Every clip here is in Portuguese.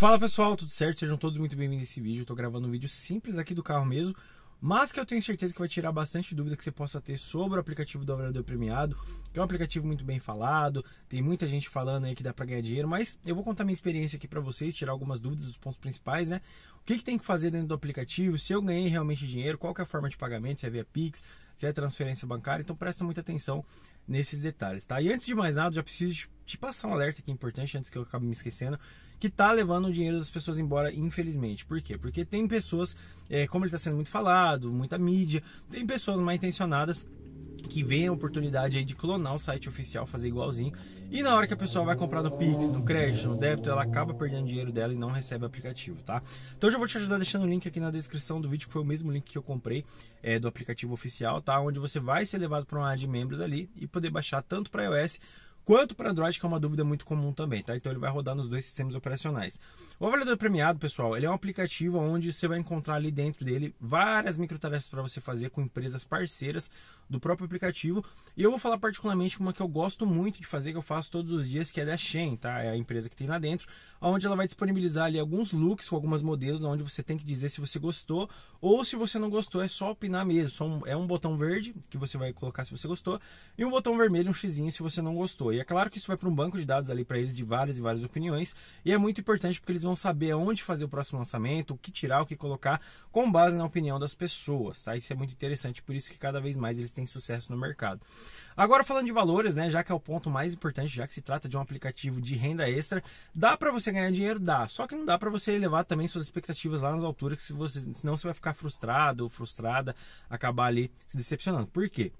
Fala pessoal, tudo certo? Sejam todos muito bem-vindos a esse vídeo. Eu tô gravando um vídeo simples aqui do carro mesmo, mas que eu tenho certeza que vai tirar bastante dúvida que você possa ter sobre o aplicativo do Avaliador Premiado, que é um aplicativo muito bem falado, tem muita gente falando aí que dá para ganhar dinheiro, mas eu vou contar minha experiência aqui para vocês, tirar algumas dúvidas, os pontos principais, né? que, que tem que fazer dentro do aplicativo, se eu ganhei realmente dinheiro, qual é a forma de pagamento, se é via Pix, se é transferência bancária. Então presta muita atenção nesses detalhes, tá? E antes de mais nada, já preciso te passar um alerta aqui importante, antes que eu acabe me esquecendo, que tá levando o dinheiro das pessoas embora, infelizmente. Por quê? Porque tem pessoas, é, como ele está sendo muito falado, muita mídia, tem pessoas mal intencionadas que vem a oportunidade aí de clonar o site oficial, fazer igualzinho. E na hora que a pessoa vai comprar no Pix, no crédito, no débito, ela acaba perdendo dinheiro dela e não recebe o aplicativo, tá? Então eu já vou te ajudar deixando o link aqui na descrição do vídeo, que foi o mesmo link que eu comprei é, do aplicativo oficial, tá? Onde você vai ser levado para uma área de membros ali e poder baixar tanto para iOS quanto para Android, que é uma dúvida muito comum também, tá? Então ele vai rodar nos dois sistemas operacionais. O avaliador premiado, pessoal, ele é um aplicativo onde você vai encontrar ali dentro dele várias microtarefas para você fazer com empresas parceiras do próprio aplicativo. E eu vou falar particularmente uma que eu gosto muito de fazer, que eu faço todos os dias, que é da Shein, tá? É a empresa que tem lá dentro, onde ela vai disponibilizar ali alguns looks com algumas modelos, onde você tem que dizer se você gostou ou se você não gostou, é só opinar mesmo. é um botão verde que você vai colocar se você gostou e um botão vermelho, um xizinho se você não gostou. E é claro que isso vai para um banco de dados ali para eles de várias e várias opiniões, e é muito importante porque eles vão saber onde fazer o próximo lançamento, o que tirar, o que colocar, com base na opinião das pessoas, tá? Isso é muito interessante, por isso que cada vez mais eles têm sucesso no mercado. Agora falando de valores, né, já que é o ponto mais importante, já que se trata de um aplicativo de renda extra, dá para você ganhar dinheiro, dá, só que não dá para você elevar também suas expectativas lá nas alturas, que se você, senão você vai ficar frustrado ou frustrada, acabar ali se decepcionando. Por quê?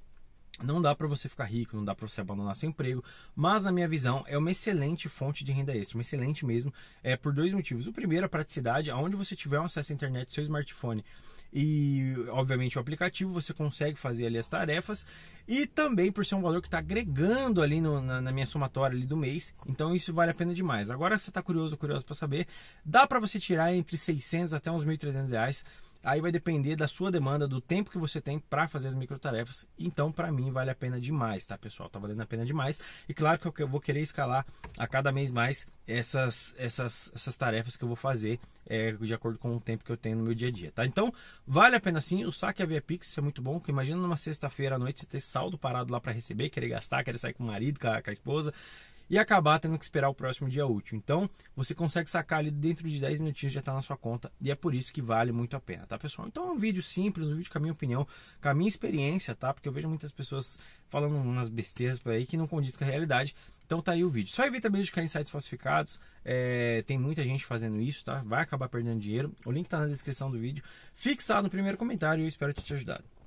Não dá para você ficar rico, não dá para você abandonar seu emprego, mas na minha visão é uma excelente fonte de renda extra, uma excelente mesmo, é por dois motivos. O primeiro, a praticidade, aonde você tiver um acesso à internet, seu smartphone e obviamente o aplicativo você consegue fazer ali as tarefas e também por ser um valor que está agregando ali no, na, na, minha somatória ali do mês então isso vale a pena demais agora se você está curioso curioso para saber dá para você tirar entre 600 até uns 1.300 reais Aí vai depender da sua demanda, do tempo que você tem para fazer as microtarefas. Então, para mim, vale a pena demais, tá, pessoal? Tá valendo a pena demais. E claro que eu vou querer escalar a cada mês mais essas, essas, essas tarefas que eu vou fazer é, de acordo com o tempo que eu tenho no meu dia a dia, tá? Então, vale a pena sim. O saque a é via Pix é muito bom, porque imagina numa sexta-feira à noite você ter saldo parado lá para receber, querer gastar, querer sair com o marido, com a, com a esposa e acabar tendo que esperar o próximo dia útil. Então, você consegue sacar ali dentro de 10 minutinhos já está na sua conta e é por isso que vale muito a pena, tá, pessoal? Então, é um vídeo simples, um vídeo com a minha opinião, com a minha experiência, tá? Porque eu vejo muitas pessoas falando umas besteiras por aí que não condiz com a realidade. Então tá aí o vídeo. Só evita mesmo de cair em sites falsificados. É, tem muita gente fazendo isso, tá? Vai acabar perdendo dinheiro. O link tá na descrição do vídeo. Fixado no primeiro comentário e eu espero ter te ajudado.